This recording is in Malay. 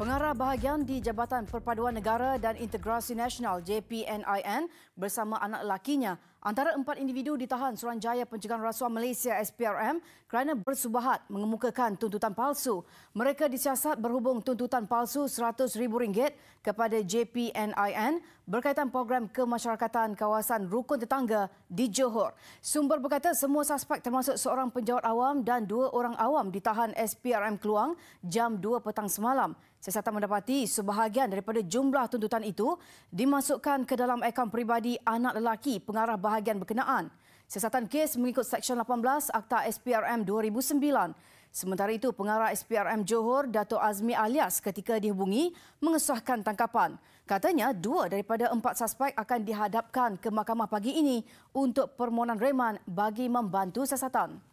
Pengarah bahagian di Jabatan Perpaduan Negara dan Integrasi Nasional JPNIN bersama anak lakinya Antara empat individu ditahan Suranjaya Pencegahan Rasuah Malaysia SPRM kerana bersubahat mengemukakan tuntutan palsu. Mereka disiasat berhubung tuntutan palsu rm ringgit kepada JPNIN berkaitan program kemasyarakatan kawasan rukun tetangga di Johor. Sumber berkata semua suspek termasuk seorang penjawat awam dan dua orang awam ditahan SPRM Keluang jam 2 petang semalam. Siasatan mendapati sebahagian daripada jumlah tuntutan itu dimasukkan ke dalam akaun peribadi anak lelaki pengarah bahagian bahagian berkenaan. Siasatan kes mengikut Seksyen 18 Akta SPRM 2009. Sementara itu, pengarah SPRM Johor, Dato' Azmi alias ketika dihubungi, mengesahkan tangkapan. Katanya, dua daripada empat suspek akan dihadapkan ke mahkamah pagi ini untuk permohonan reman bagi membantu siasatan.